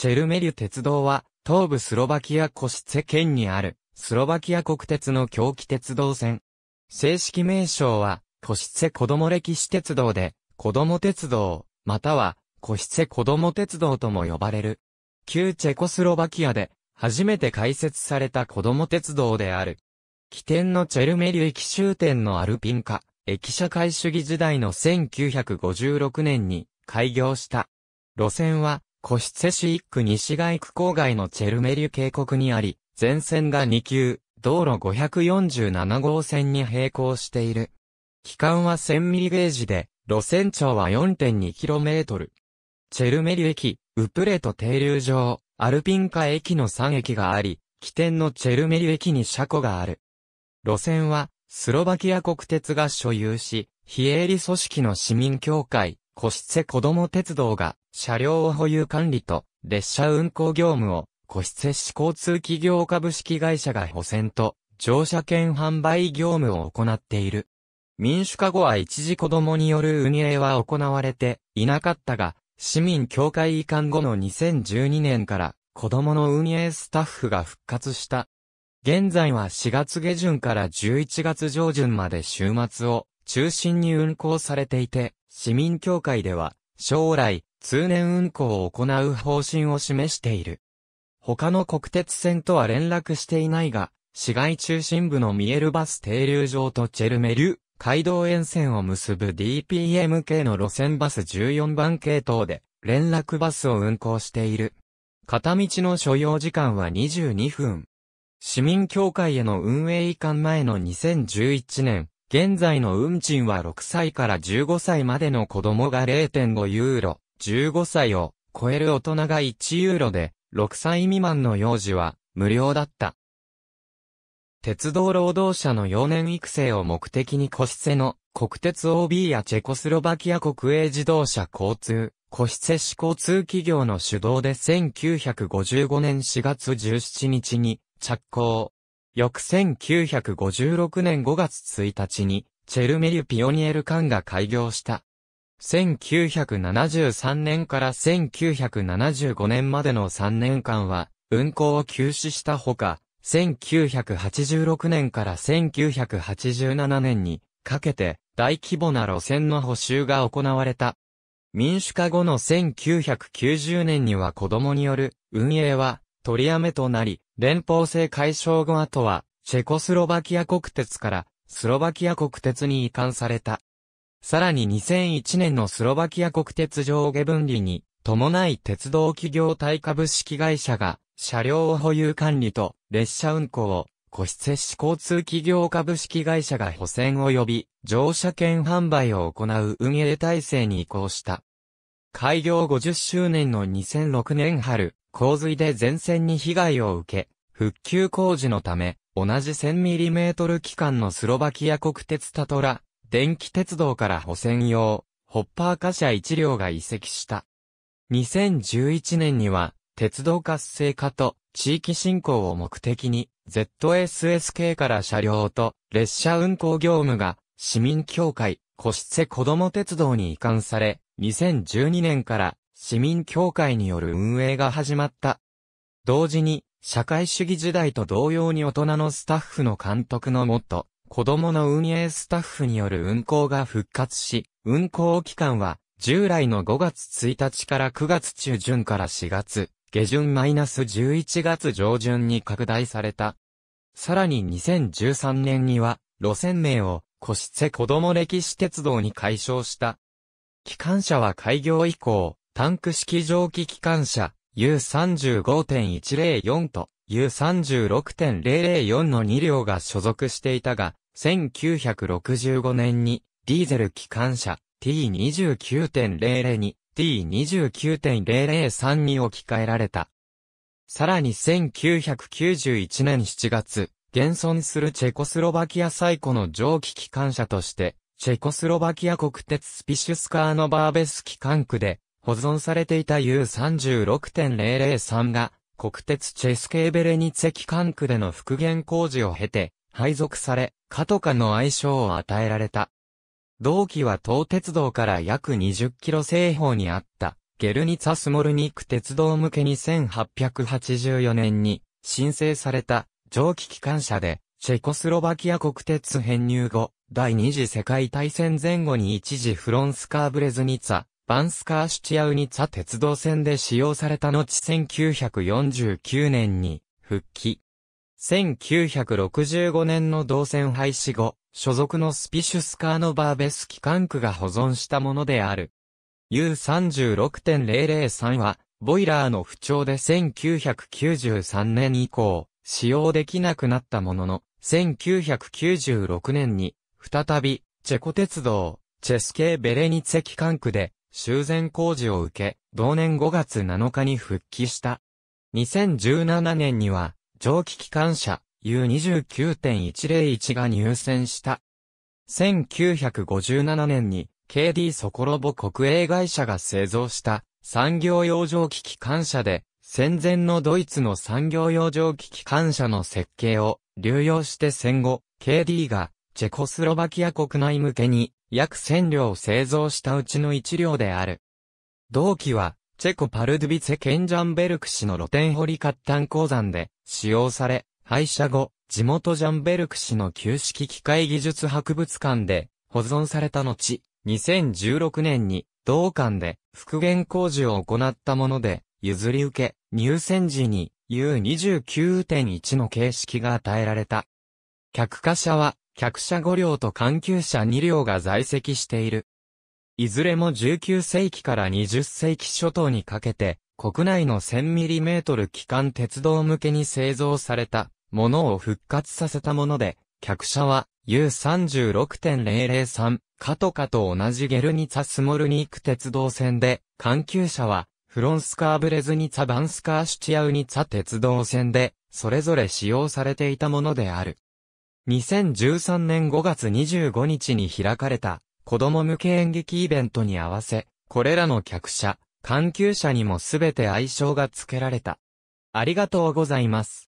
チェルメリュ鉄道は、東部スロバキアコシツェ県にある、スロバキア国鉄の狂気鉄道線。正式名称は、コシツェ子供歴史鉄道で、子供鉄道、または、コシツェ子供鉄道とも呼ばれる。旧チェコスロバキアで、初めて開設された子供鉄道である。起点のチェルメリュ駅終点のアルピン化、駅社会主義時代の1956年に開業した。路線はコシツェ市一区西外区郊外のチェルメリュ渓谷にあり、全線が2級、道路547号線に並行している。期間は1000ミリゲージで、路線長は 4.2km。チェルメリュ駅、ウプレト停留場、アルピンカ駅の3駅があり、起点のチェルメリュ駅に車庫がある。路線は、スロバキア国鉄が所有し、非営利組織の市民協会、コシツェ子供鉄道が車両を保有管理と列車運行業務を、個室接種交通企業株式会社が保線と、乗車券販売業務を行っている。民主化後は一時子供による運営は行われていなかったが、市民協会移管後の2012年から子供の運営スタッフが復活した。現在は4月下旬から11月上旬まで週末を中心に運行されていて、市民協会では将来通年運行を行う方針を示している。他の国鉄線とは連絡していないが、市街中心部のミエルバス停留場とチェルメリュ、街道沿線を結ぶ DPMK の路線バス14番系統で、連絡バスを運行している。片道の所要時間は22分。市民協会への運営移管前の2011年、現在の運賃は6歳から15歳までの子供が0.5ユーロ、15歳を超える大人が1ユーロで、6歳未満の幼児は無料だった。鉄道労働者の幼年育成を目的に個室の国鉄 OB やチェコスロバキア国営自動車交通、個室市交通企業の主導で1955年4月17日に着工。翌1956年5月1日にチェルメリュピオニエル館が開業した。1973年から1975年までの3年間は、運行を休止したほか、1986年から1987年にかけて大規模な路線の補修が行われた。民主化後の1990年には子供による運営は取りやめとなり、連邦制解消後後はチェコスロバキア国鉄からスロバキア国鉄に移管された。さらに2001年のスロバキア国鉄上下分離に伴い鉄道企業体株式会社が車両を保有管理と列車運行を個室接種交通企業株式会社が補選及び乗車券販売を行う運営体制に移行した。開業50周年の2006年春、洪水で前線に被害を受け、復旧工事のため、同じ 1000mm 機関のスロバキア国鉄タトラ、電気鉄道から保線用、ホッパー貨車1両が移籍した。2011年には、鉄道活性化と地域振興を目的に、ZSSK から車両と列車運行業務が市民協会、コシ子ども鉄道に移管され、2012年から市民協会による運営が始まった。同時に、社会主義時代と同様に大人のスタッフの監督のもと、子供の運営スタッフによる運行が復活し、運行期間は従来の5月1日から9月中旬から4月下旬マイナス11月上旬に拡大された。さらに2013年には路線名をコシツェ子供歴史鉄道に改称した。機関車は開業以降、タンク式蒸気機関車 U35.104 と U36.004 の2両が所属していたが、1965年にディーゼル機関車 T29.00 に T29.003 に置き換えられた。さらに1991年7月、現存するチェコスロバキア最古の蒸気機関車として、チェコスロバキア国鉄スピシュスカーノバーベス機関区で保存されていた U36.003 が国鉄チェスケーベレニツェ機関区での復元工事を経て配属され、カトカの愛称を与えられた。同期は東鉄道から約20キロ西方にあった、ゲルニツァスモルニック鉄道向けに1884年に申請された蒸気機関車で、チェコスロバキア国鉄編入後、第二次世界大戦前後に一時フロンスカーブレズニツァ、バンスカーシュチアウニツァ鉄道線で使用された後1949年に復帰。1965年の動線廃止後、所属のスピシュスカーノバーベス機関区が保存したものである。U36.003 は、ボイラーの不調で1993年以降、使用できなくなったものの、1996年に、再び、チェコ鉄道、チェスーベレニツェ機関区で、修繕工事を受け、同年5月7日に復帰した。2017年には、蒸気機関車 U29.101 が入選した。1957年に KD ソコロボ国営会社が製造した産業用蒸気機関車で戦前のドイツの産業用蒸気機関車の設計を流用して戦後 KD がチェコスロバキア国内向けに約1000両製造したうちの1両である。同期はチェコパルドゥビツェ・ケンジャンベルク市の露天掘り活炭鉱山で使用され、廃車後、地元ジャンベルク市の旧式機械技術博物館で保存された後、2016年に同館で復元工事を行ったもので、譲り受け、入選時に U29.1 の形式が与えられた。客貨車は、客車5両と環球車2両が在籍している。いずれも19世紀から20世紀初頭にかけて、国内の 1000mm 機関鉄道向けに製造されたものを復活させたもので、客車は U36.003 カトカと同じゲルニツァスモルニーク鉄道線で、環球車はフロンスカーブレズニツァバンスカーシュチアウニツァ鉄道線で、それぞれ使用されていたものである。2013年5月25日に開かれた、子供向け演劇イベントに合わせ、これらの客車、関係者にもすべて愛称が付けられた。ありがとうございます。